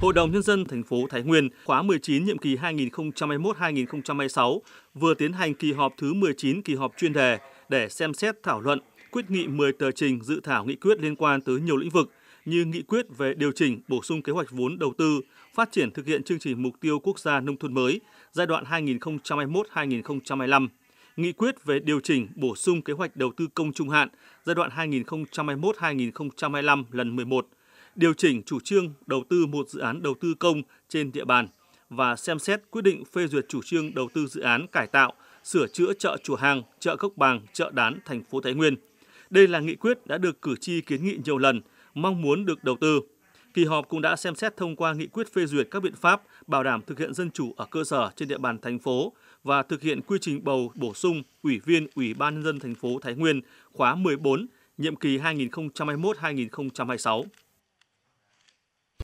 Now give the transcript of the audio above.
Hội đồng Nhân dân thành phố Thái Nguyên khóa 19 nhiệm kỳ 2021-2026 vừa tiến hành kỳ họp thứ 19 kỳ họp chuyên đề để xem xét thảo luận, quyết nghị 10 tờ trình dự thảo nghị quyết liên quan tới nhiều lĩnh vực như nghị quyết về điều chỉnh bổ sung kế hoạch vốn đầu tư, phát triển thực hiện chương trình mục tiêu quốc gia nông thôn mới giai đoạn 2021-2025, nghị quyết về điều chỉnh bổ sung kế hoạch đầu tư công trung hạn giai đoạn 2021-2025 lần 11 điều chỉnh chủ trương đầu tư một dự án đầu tư công trên địa bàn và xem xét quyết định phê duyệt chủ trương đầu tư dự án cải tạo, sửa chữa chợ Chùa Hàng, chợ Cốc Bàng, chợ Đán, thành phố Thái Nguyên. Đây là nghị quyết đã được cử tri kiến nghị nhiều lần, mong muốn được đầu tư. Kỳ họp cũng đã xem xét thông qua nghị quyết phê duyệt các biện pháp bảo đảm thực hiện dân chủ ở cơ sở trên địa bàn thành phố và thực hiện quy trình bầu bổ sung ủy viên Ủy ban nhân dân thành phố Thái Nguyên khóa 14, nhiệm kỳ 2021-2026.